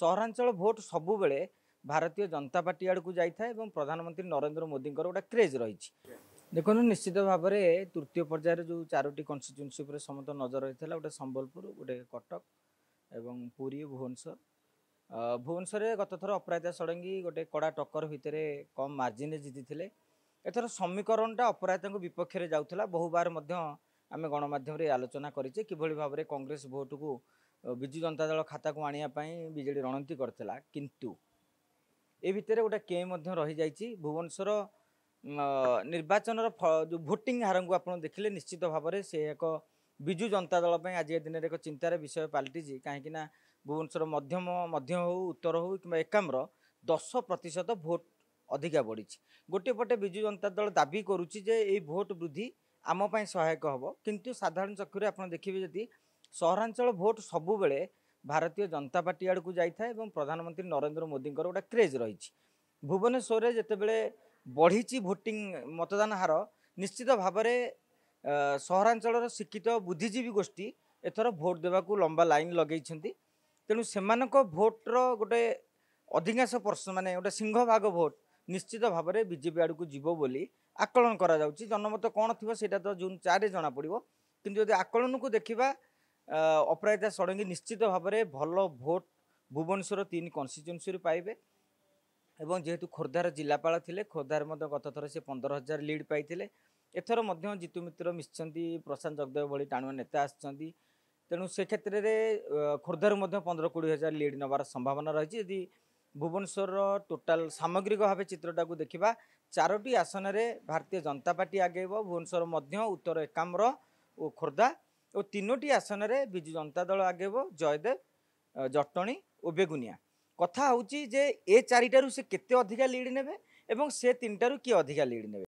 ସହରାଞ୍ଚଳ ଭୋଟ୍ ସବୁବେଳେ ଭାରତୀୟ ଜନତା ପାର୍ଟି ଆଡ଼କୁ ଯାଇଥାଏ ଏବଂ ପ୍ରଧାନମନ୍ତ୍ରୀ ନରେନ୍ଦ୍ର ମୋଦିଙ୍କର ଗୋଟେ କ୍ରେଜ୍ ରହିଛି ଦେଖନ୍ତୁ ନିଶ୍ଚିତ ଭାବରେ ତୃତୀୟ ପର୍ଯ୍ୟାୟରେ ଯେଉଁ ଚାରୋଟି କନ୍ଷ୍ଟିଚୁଏନ୍ସି ଉପରେ ସମସ୍ତ ନଜର ରହିଥିଲା ଗୋଟେ ସମ୍ବଲପୁର ଗୋଟେ କଟକ ଏବଂ ପୁରୀ ଭୁବନେଶ୍ୱର ଭୁବନେଶ୍ୱରରେ ଗତଥର ଅପରାଜିତା ଷଡ଼ଙ୍ଗୀ ଗୋଟେ କଡ଼ା ଟକ୍କର ଭିତରେ କମ୍ ମାର୍ଜିନ୍ରେ ଜିତିଥିଲେ ଏଥର ସମୀକରଣଟା ଅପରାଜିତାଙ୍କ ବିପକ୍ଷରେ ଯାଉଥିଲା ବହୁବାର ମଧ୍ୟ ଆମେ ଗଣମାଧ୍ୟମରେ ଆଲୋଚନା କରିଛେ କିଭଳି ଭାବରେ କଂଗ୍ରେସ ଭୋଟ୍କୁ ବିଜୁ ଜନତା ଦଳ ଖାତାକୁ ଆଣିବା ପାଇଁ ବିଜେଡ଼ି ରଣନୀତି କରିଥିଲା କିନ୍ତୁ ଏ ଭିତରେ ଗୋଟେ କେ ମଧ୍ୟ ରହିଯାଇଛି ଭୁବନେଶ୍ୱର ନିର୍ବାଚନର ଯେଉଁ ଭୋଟିଂ ହାରଙ୍କୁ ଆପଣ ଦେଖିଲେ ନିଶ୍ଚିତ ଭାବରେ ସେ ଏକ ବିଜୁ ଜନତା ଦଳ ପାଇଁ ଆଜିକା ଦିନରେ ଏକ ଚିନ୍ତାର ବିଷୟ ପାଲଟିଛି କାହିଁକିନା ଭୁବନେଶ୍ୱର ମଧ୍ୟମ ମଧ୍ୟମ ହେଉ ଉତ୍ତର ହେଉ କିମ୍ବା ଏକାମ୍ର ଦଶ ପ୍ରତିଶତ ଭୋଟ୍ ଅଧିକା ବଢ଼ିଛି ଗୋଟିଏ ପଟେ ବିଜୁ ଜନତା ଦଳ ଦାବି କରୁଛି ଯେ ଏଇ ଭୋଟ୍ ବୃଦ୍ଧି ଆମ ପାଇଁ ସହାୟକ ହେବ କିନ୍ତୁ ସାଧାରଣ ଚକ୍ଷୁରେ ଆପଣ ଦେଖିବେ ଯଦି ସହରାଞ୍ଚଳ ଭୋଟ୍ ସବୁବେଳେ ଭାରତୀୟ ଜନତା ପାର୍ଟି ଆଡ଼କୁ ଯାଇଥାଏ ଏବଂ ପ୍ରଧାନମନ୍ତ୍ରୀ ନରେନ୍ଦ୍ର ମୋଦିଙ୍କର ଗୋଟେ କ୍ରେଜ୍ ରହିଛି ଭୁବନେଶ୍ୱରରେ ଯେତେବେଳେ ବଢ଼ିଛି ଭୋଟିଂ ମତଦାନ ହାର ନିଶ୍ଚିତ ଭାବରେ ସହରାଞ୍ଚଳର ଶିକ୍ଷିତ ବୁଦ୍ଧିଜୀବୀ ଗୋଷ୍ଠୀ ଏଥର ଭୋଟ୍ ଦେବାକୁ ଲମ୍ବା ଲାଇନ୍ ଲଗେଇଛନ୍ତି ତେଣୁ ସେମାନଙ୍କ ଭୋଟ୍ର ଗୋଟେ ଅଧିକାଂଶ ପର୍ସନ୍ ମାନେ ଗୋଟେ ସିଂହଭାଗ ଭୋଟ୍ ନିଶ୍ଚିତ ଭାବରେ ବିଜେପି ଆଡ଼କୁ ଯିବ ବୋଲି ଆକଳନ କରାଯାଉଛି ଜନମତ କ'ଣ ଥିବ ସେଇଟା ତ ଜୁନ୍ ଚାରିରେ ଜଣାପଡ଼ିବ କିନ୍ତୁ ଯଦି ଆକଳନକୁ ଦେଖିବା ଅପରାଜିତା ଷଡ଼ଙ୍ଗୀ ନିଶ୍ଚିତ ଭାବରେ ଭଲ ଭୋଟ୍ ଭୁବନେଶ୍ୱର ତିନି କନଷ୍ଟିଚୁଏନ୍ସିରୁ ପାଇବେ ଏବଂ ଯେହେତୁ ଖୋର୍ଦ୍ଧାର ଜିଲ୍ଲାପାଳ ଥିଲେ ଖୋର୍ଦ୍ଧାରେ ମଧ୍ୟ ଗତଥର ସେ ପନ୍ଦର ହଜାର ଲିଡ଼୍ ପାଇଥିଲେ ଏଥର ମଧ୍ୟ ଜିତୁ ମିତ୍ର ମିଶିଛନ୍ତି ପ୍ରଶାନ୍ତ ଜଗଦେବ ଭଳି ଟାଣୁଆ ନେତା ଆସିଛନ୍ତି ତେଣୁ ସେ କ୍ଷେତ୍ରରେ ଖୋର୍ଦ୍ଧାରୁ ମଧ୍ୟ ପନ୍ଦର କୋଡ଼ିଏ ହଜାର ଲିଡ଼୍ ନେବାର ସମ୍ଭାବନା ରହିଛି ଯଦି ଭୁବନେଶ୍ୱରର ଟୋଟାଲ ସାମଗ୍ରିକ ଭାବେ ଚିତ୍ରଟାକୁ ଦେଖିବା ଚାରୋଟି ଆସନରେ ଭାରତୀୟ ଜନତା ପାର୍ଟି ଆଗେଇବ ଭୁବନେଶ୍ୱର ମଧ୍ୟ ଉତ୍ତର ଏକାମ୍ର ଓ ଖୋର୍ଦ୍ଧା ଓ ତିନୋଟି ଆସନରେ ବିଜୁ ଜନତା ଦଳ ଆଗେଇବ ଜୟଦେବ ଜଟଣୀ ଓ ବେଗୁନିଆ କଥା ହେଉଛି ଯେ ଏ ଚାରିଟାରୁ ସେ କେତେ ଅଧିକା ଲିଡ୍ ନେବେ ଏବଂ ସେ ତିନିଟାରୁ କିଏ ଅଧିକା ଲିଡ୍ ନେବେ